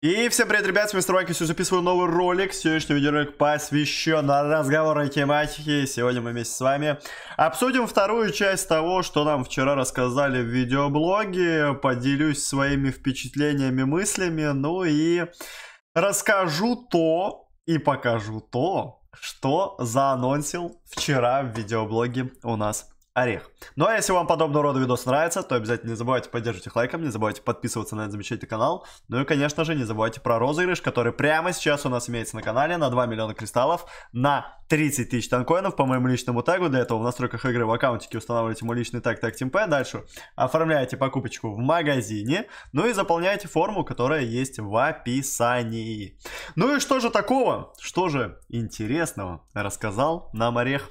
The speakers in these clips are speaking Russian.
И всем привет, ребят, с вами Ванька, сегодня записываю новый ролик. Сегодняшний видеоролик посвящен разговорной тематике. Сегодня мы вместе с вами обсудим вторую часть того, что нам вчера рассказали в видеоблоге. Поделюсь своими впечатлениями, мыслями, ну и расскажу то и покажу то, что заанонсил вчера в видеоблоге у нас орех. Ну а если вам подобного рода видос нравится, то обязательно не забывайте поддерживать их лайком, не забывайте подписываться на этот замечательный канал. Ну и, конечно же, не забывайте про розыгрыш, который прямо сейчас у нас имеется на канале на 2 миллиона кристаллов на 30 тысяч танкоинов по моему личному тегу. Для этого в настройках игры в аккаунтике устанавливаете мой личный тег тег TeamP. Дальше оформляете покупочку в магазине. Ну и заполняете форму, которая есть в описании. Ну и что же такого? Что же интересного рассказал нам Орех?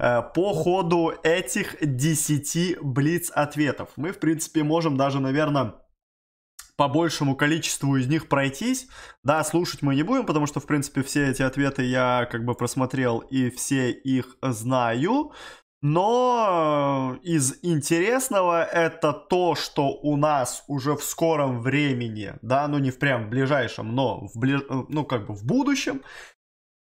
Э, по ходу этих 10 блиц ответов мы, в принципе, можем даже, наверное, по большему количеству из них пройтись. Да, слушать мы не будем, потому что, в принципе, все эти ответы я как бы просмотрел и все их знаю. Но из интересного это то, что у нас уже в скором времени, да, ну не в прям в ближайшем, но в ближ... ну как бы в будущем,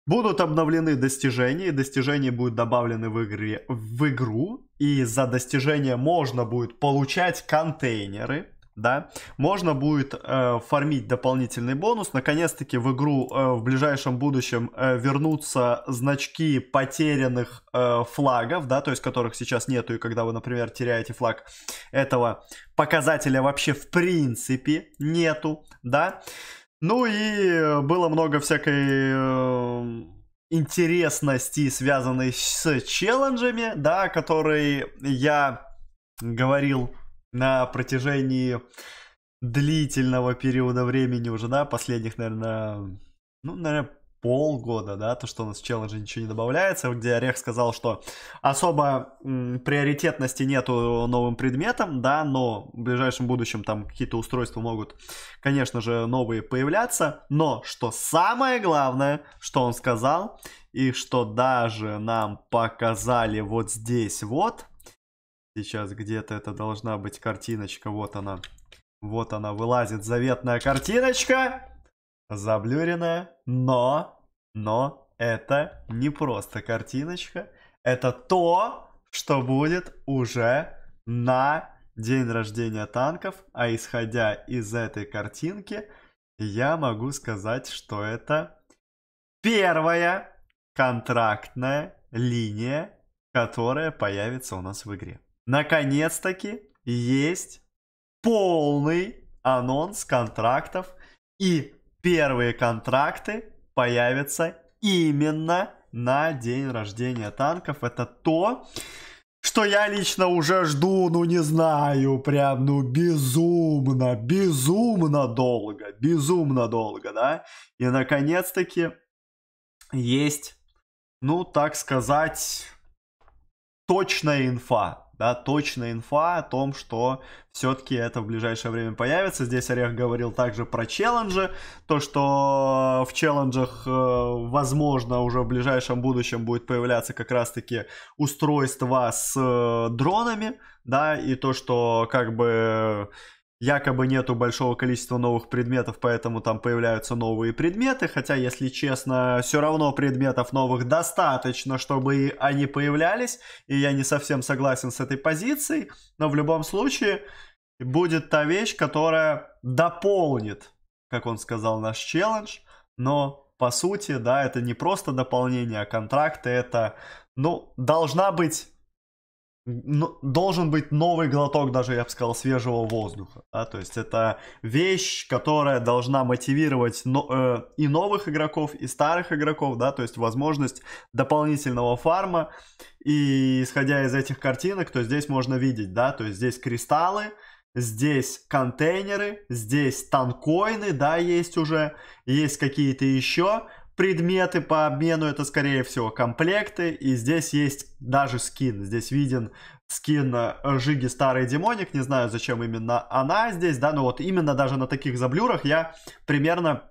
будут обновлены достижения, и достижения будут добавлены в, игре... в игру, и за достижения можно будет получать контейнеры, да, можно будет э, фармить дополнительный бонус. Наконец-таки в игру э, в ближайшем будущем э, вернутся значки потерянных э, флагов, да, то есть которых сейчас нету, и когда вы, например, теряете флаг этого показателя вообще в принципе нету, да. Ну и было много всякой... Э, интересности, связанной с челленджами, да, которые я говорил на протяжении длительного периода времени уже, да, последних, наверное, ну, наверное, полгода, да, то, что у нас в челлендже ничего не добавляется, где Орех сказал, что особо м, приоритетности нету новым предметам, да, но в ближайшем будущем там какие-то устройства могут, конечно же, новые появляться, но что самое главное, что он сказал, и что даже нам показали вот здесь вот, Сейчас где-то это должна быть картиночка. Вот она. Вот она вылазит, заветная картиночка. Заблюренная. Но, но это не просто картиночка. Это то, что будет уже на день рождения танков. А исходя из этой картинки, я могу сказать, что это первая контрактная линия, которая появится у нас в игре наконец-таки есть полный анонс контрактов. И первые контракты появятся именно на день рождения танков. Это то, что я лично уже жду, ну не знаю, прям, ну безумно, безумно долго, безумно долго, да. И наконец-таки есть, ну так сказать, точная инфа да, точная инфа о том, что все-таки это в ближайшее время появится. Здесь Орех говорил также про челленджи, то, что в челленджах, э, возможно, уже в ближайшем будущем будет появляться как раз-таки устройство с э, дронами, да, и то, что как бы якобы нету большого количества новых предметов, поэтому там появляются новые предметы, хотя, если честно, все равно предметов новых достаточно, чтобы они появлялись, и я не совсем согласен с этой позицией, но в любом случае будет та вещь, которая дополнит, как он сказал, наш челлендж, но по сути, да, это не просто дополнение, а контракты это, ну, должна быть должен быть новый глоток, даже я бы сказал, свежего воздуха. Да? То есть это вещь, которая должна мотивировать но, э, и новых игроков, и старых игроков, да, то есть возможность дополнительного фарма. И исходя из этих картинок, то здесь можно видеть, да, то есть здесь кристаллы, здесь контейнеры, здесь танкоины, да, есть уже, есть какие-то еще предметы по обмену это скорее всего комплекты и здесь есть даже скин здесь виден скин э, Жиги Старый Демоник не знаю зачем именно она здесь да но вот именно даже на таких заблюрах я примерно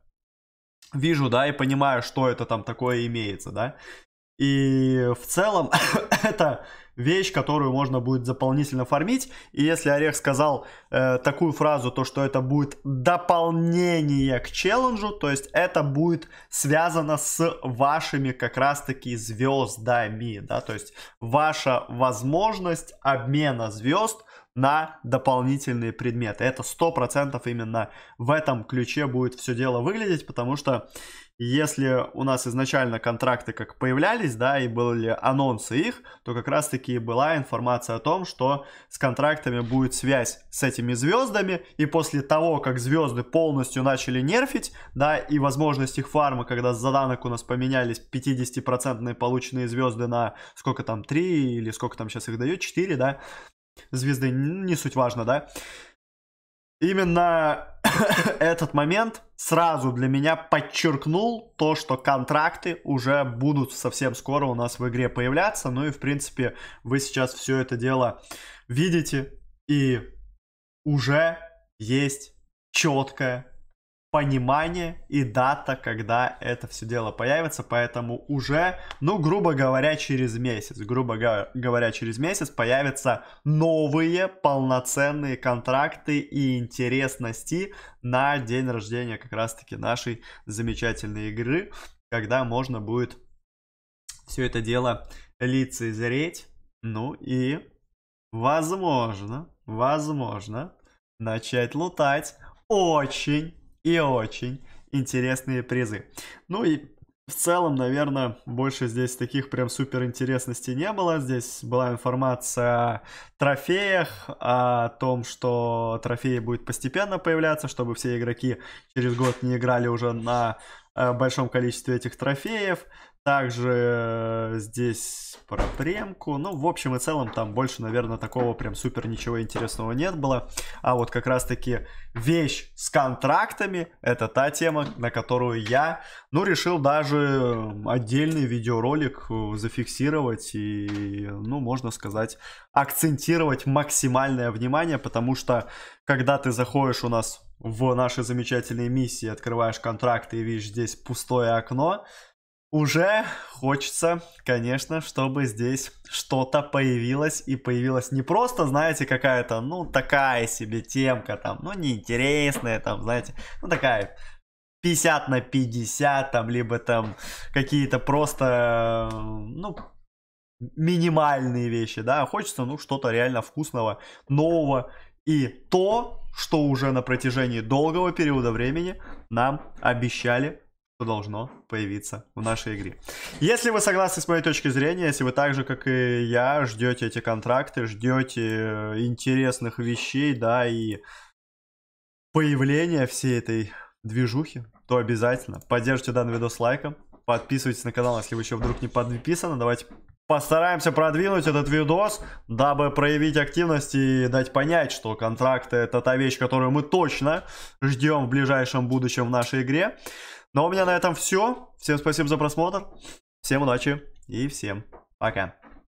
вижу да и понимаю что это там такое имеется да и в целом это вещь, которую можно будет дополнительно фармить. И если Орех сказал э, такую фразу, то что это будет дополнение к челленджу, то есть это будет связано с вашими как раз-таки звездами, да, то есть ваша возможность обмена звезд – на дополнительные предметы. Это 100% именно в этом ключе будет все дело выглядеть, потому что если у нас изначально контракты как появлялись, да, и были анонсы их, то как раз-таки была информация о том, что с контрактами будет связь с этими звездами, и после того, как звезды полностью начали нерфить, да, и возможность их фарма, когда с заданок у нас поменялись 50% полученные звезды на сколько там, 3 или сколько там сейчас их дает, 4, да, звезды, не суть важно, да. Именно этот момент сразу для меня подчеркнул то, что контракты уже будут совсем скоро у нас в игре появляться. Ну и, в принципе, вы сейчас все это дело видите. И уже есть четкое понимание и дата, когда это все дело появится, поэтому уже, ну, грубо говоря, через месяц, грубо говоря, через месяц появятся новые полноценные контракты и интересности на день рождения как раз-таки нашей замечательной игры, когда можно будет все это дело лицезреть, ну и, возможно, возможно, начать лутать очень и очень интересные призы. Ну и в целом, наверное, больше здесь таких прям супер интересностей не было. Здесь была информация о трофеях, о том, что трофеи будет постепенно появляться, чтобы все игроки через год не играли уже на Э, большом количестве этих трофеев. Также э, здесь про премку. Ну, в общем и целом, там больше, наверное, такого прям супер ничего интересного нет было. А вот как раз-таки вещь с контрактами — это та тема, на которую я, ну, решил даже отдельный видеоролик э, зафиксировать и, ну, можно сказать, акцентировать максимальное внимание, потому что, когда ты заходишь у нас в нашей замечательной миссии, открываешь контракт и видишь здесь пустое окно, уже хочется, конечно, чтобы здесь что-то появилось. И появилось не просто, знаете, какая-то, ну, такая себе темка там, ну, неинтересная там, знаете, ну, такая 50 на 50 там, либо там какие-то просто, ну, минимальные вещи, да. Хочется, ну, что-то реально вкусного, нового, и то, что уже на протяжении долгого периода времени нам обещали что должно появиться в нашей игре. Если вы согласны с моей точки зрения, если вы так же, как и я, ждете эти контракты, ждете э, интересных вещей, да, и появления всей этой движухи, то обязательно поддержите данный видос лайком, подписывайтесь на канал, если вы еще вдруг не подписаны, давайте постараемся продвинуть этот видос, дабы проявить активность и дать понять, что контракты это та вещь, которую мы точно ждем в ближайшем будущем в нашей игре. Но ну, а у меня на этом все. Всем спасибо за просмотр. Всем удачи и всем пока.